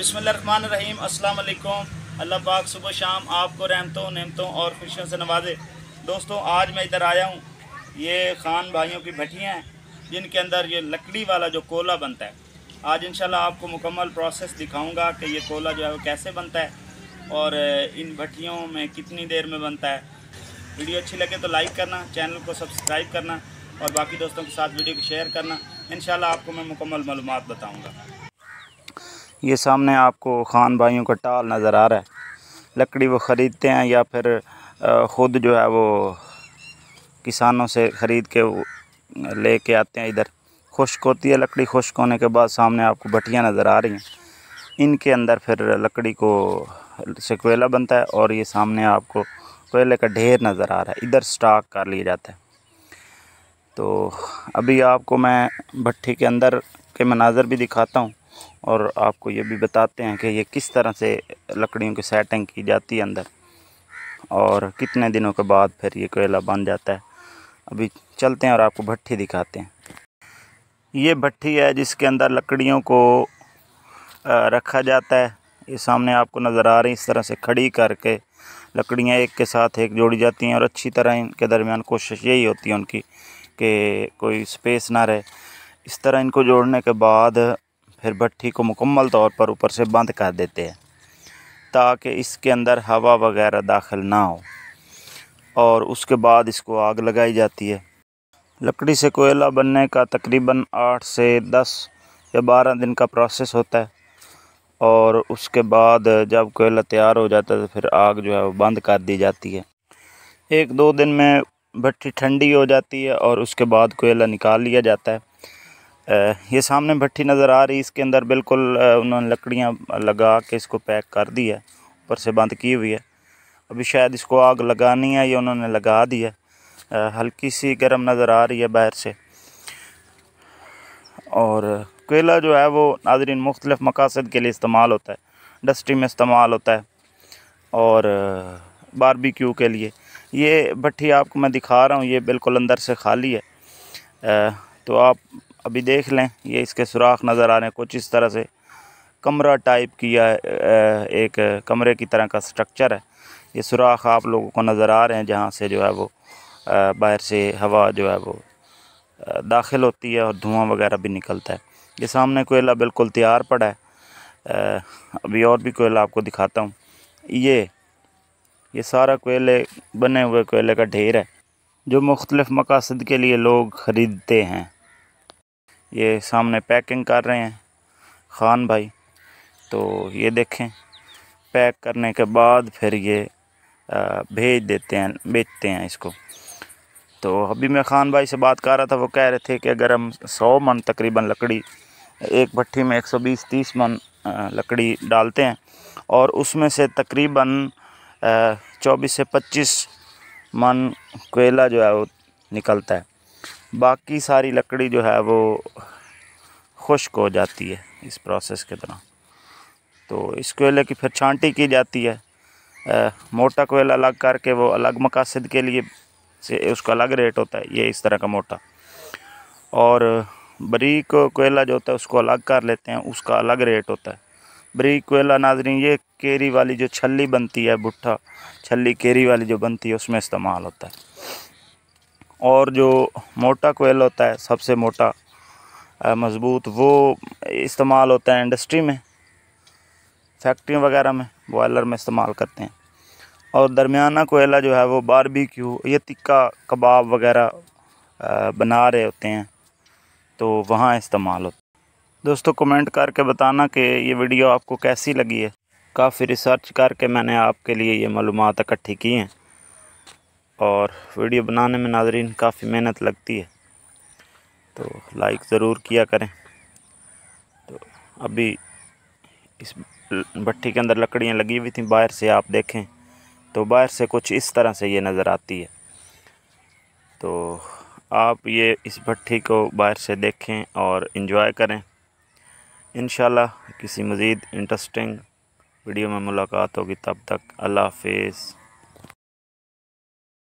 बिसमान रहीम असलकुम अल्लाह पाक सुबह शाम आपको रहमतों नमतों और खुशियों से नवाजे दोस्तों आज मैं इधर आया हूँ ये खान भाइयों की भट्टियाँ हैं जिनके अंदर ये लकड़ी वाला जो कोला बनता है आज इंशाल्लाह आपको मुकम्मल प्रोसेस दिखाऊंगा कि ये कोला जो है वो कैसे बनता है और इन भट्टियों में कितनी देर में बनता है वीडियो अच्छी लगे तो लाइक करना चैनल को सब्सक्राइब करना और बाकी दोस्तों के साथ वीडियो को शेयर करना इन आपको मैं मुकम्मल मालूम बताऊँगा ये सामने आपको खान भाइयों का टाल नज़र आ रहा है लकड़ी वो ख़रीदते हैं या फिर ख़ुद जो है वो किसानों से ख़रीद के ले के आते हैं इधर खुश्क होती है लकड़ी खुश्क होने के बाद सामने आपको भटियाँ नज़र आ रही हैं इनके अंदर फिर लकड़ी को से कोयला बनता है और ये सामने आपको कोयले का ढेर नज़र आ रहा है इधर स्टॉक कर लिया जाता है तो अभी आपको मैं भट्टी के अंदर के मनाजर भी दिखाता हूँ और आपको ये भी बताते हैं कि ये किस तरह से लकड़ियों की सेटिंग की जाती है अंदर और कितने दिनों के बाद फिर ये कोयला बन जाता है अभी चलते हैं और आपको भट्टी दिखाते हैं ये भट्टी है जिसके अंदर लकड़ियों को रखा जाता है ये सामने आपको नज़र आ रही इस तरह से खड़ी करके लकड़ियाँ एक के साथ एक जोड़ी जाती हैं और अच्छी तरह इनके दरमियान कोशिश यही होती है उनकी कि कोई स्पेस ना रहे इस तरह इनको जोड़ने के बाद फिर भट्टी को मुकम्मल तौर पर ऊपर से बंद कर देते हैं ताकि इसके अंदर हवा वगैरह दाखिल ना हो और उसके बाद इसको आग लगाई जाती है लकड़ी से कोयला बनने का तकरीबन आठ से दस या बारह दिन का प्रोसेस होता है और उसके बाद जब कोयला तैयार हो जाता है तो फिर आग जो है वो बंद कर दी जाती है एक दो दिन में भट्टी ठंडी हो जाती है और उसके बाद कोयला निकाल लिया जाता है ये सामने भट्टी नज़र आ रही है इसके अंदर बिल्कुल उन्होंने लकड़ियाँ लगा के इसको पैक कर दी है ऊपर से बंद की हुई है अभी शायद इसको आग लगानी है ये उन्होंने लगा दी है हल्की सी गर्म नज़र आ रही है बाहर से और कोयला जो है वो नाजरीन मुख्तलिफ़ मकासद के लिए इस्तेमाल होता है इंडस्ट्री में इस्तेमाल होता है और बारबेक्यू के लिए ये भट्टी आपको मैं दिखा रहा हूँ ये बिल्कुल अंदर से खाली है तो आप अभी देख लें ये इसके सुराख नज़र आ रहे हैं कुछ इस तरह से कमरा टाइप किया एक कमरे की तरह का स्ट्रक्चर है ये सुराख आप लोगों को नज़र आ रहे हैं जहाँ से जो है वो बाहर से हवा जो है वो दाखिल होती है और धुआं वगैरह भी निकलता है ये सामने कोयला बिल्कुल तैयार पड़ा है अभी और भी कोयला आपको दिखाता हूँ ये ये सारा कोयले बने हुए कोयले का ढेर है जो मुख्तलिफ़ मकासद के लिए लोग ख़रीदते हैं ये सामने पैकिंग कर रहे हैं खान भाई तो ये देखें पैक करने के बाद फिर ये भेज देते हैं बेचते हैं इसको तो अभी मैं खान भाई से बात कर रहा था वो कह रहे थे कि अगर हम सौ मन तकरीबन लकड़ी एक भट्टी में एक सौ बीस तीस मन लकड़ी डालते हैं और उसमें से तकरीबन चौबीस से पच्चीस मन कोयला जो है वो निकलता है बाकी सारी लकड़ी जो है वो खुश्क हो जाती है इस प्रोसेस के दौरान तो इस कोयले की फिर छांटी की जाती है आ, मोटा कोयला अलग करके वो अलग मकासद के लिए से उसका अलग रेट होता है ये इस तरह का मोटा और बरीक कोयला जो होता है उसको अलग कर लेते हैं उसका अलग रेट होता है बरीक कोयला नाजरी ये केरी वाली जो छली बनती है भुट्टा छली केरी वाली जो बनती है उसमें इस्तेमाल होता है और जो मोटा कोयल होता है सबसे मोटा मज़बूत वो इस्तेमाल होता है इंडस्ट्री में फैक्ट्री वगैरह में बॉयलर में इस्तेमाल करते हैं और दरमियाना कोयला जो है वो बारबेक्यू या तिक्का कबाब वगैरह बना रहे होते हैं तो वहाँ इस्तेमाल होता है दोस्तों कमेंट करके बताना कि ये वीडियो आपको कैसी लगी है काफ़ी रिसर्च करके मैंने आपके लिए ये मालूम इकट्ठी की हैं और वीडियो बनाने में नाजरीन काफ़ी मेहनत लगती है तो लाइक ज़रूर किया करें तो अभी इस भट्टी के अंदर लकड़ियाँ लगी हुई थी बाहर से आप देखें तो बाहर से कुछ इस तरह से ये नज़र आती है तो आप ये इस भट्टी को बाहर से देखें और इन्जॉय करें इन किसी मज़ीद इंटरेस्टिंग वीडियो में मुलाकात होगी तब तक अल्लाह हाफिज़